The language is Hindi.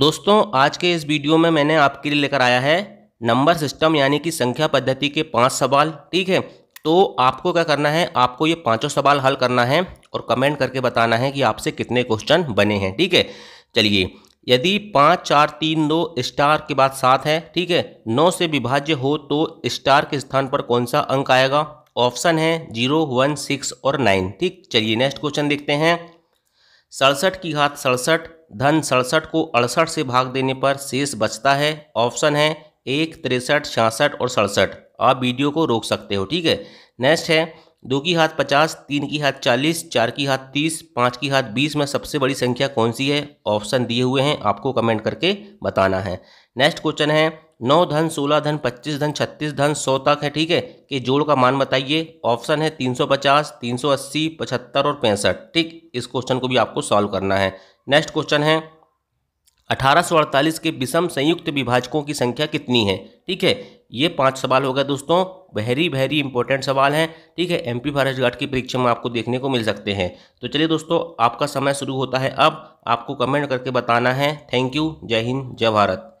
दोस्तों आज के इस वीडियो में मैंने आपके लिए लेकर आया है नंबर सिस्टम यानी कि संख्या पद्धति के पांच सवाल ठीक है तो आपको क्या करना है आपको ये पांचों सवाल हल करना है और कमेंट करके बताना है कि आपसे कितने क्वेश्चन बने हैं ठीक है चलिए यदि पाँच चार तीन दो स्टार के बाद सात है ठीक है नौ से विभाज्य हो तो स्टार के स्थान पर कौन सा अंक आएगा ऑप्शन है जीरो वन सिक्स और नाइन ठीक चलिए नेक्स्ट क्वेश्चन देखते हैं सड़सठ की घात सड़सठ धन सड़सठ को अड़सठ से भाग देने पर शेष बचता है ऑप्शन है एक तिरसठ छियासठ और सड़सठ आप वीडियो को रोक सकते हो ठीक है नेक्स्ट है दो की हाथ पचास तीन की हाथ चालीस चार की हाथ तीस पाँच की हाथ बीस में सबसे बड़ी संख्या कौन सी है ऑप्शन दिए हुए हैं आपको कमेंट करके बताना है नेक्स्ट क्वेश्चन है नौ धन सोलह धन पच्चीस धन छत्तीस धन सौ तक है ठीक है कि जोड़ का मान बताइए ऑप्शन है तीन सौ पचास तीन सौ अस्सी पचहत्तर और पैंसठ ठीक इस क्वेश्चन को भी आपको सॉल्व करना है नेक्स्ट क्वेश्चन है अठारह के विषम संयुक्त विभाजकों की संख्या कितनी है ठीक है ये पांच सवाल हो गए दोस्तों वेरी वेरी इंपॉर्टेंट सवाल हैं ठीक है एमपी फॉरेस्ट घाट की परीक्षा में आपको देखने को मिल सकते हैं तो चलिए दोस्तों आपका समय शुरू होता है अब आपको कमेंट करके बताना है थैंक यू जय हिंद जय भारत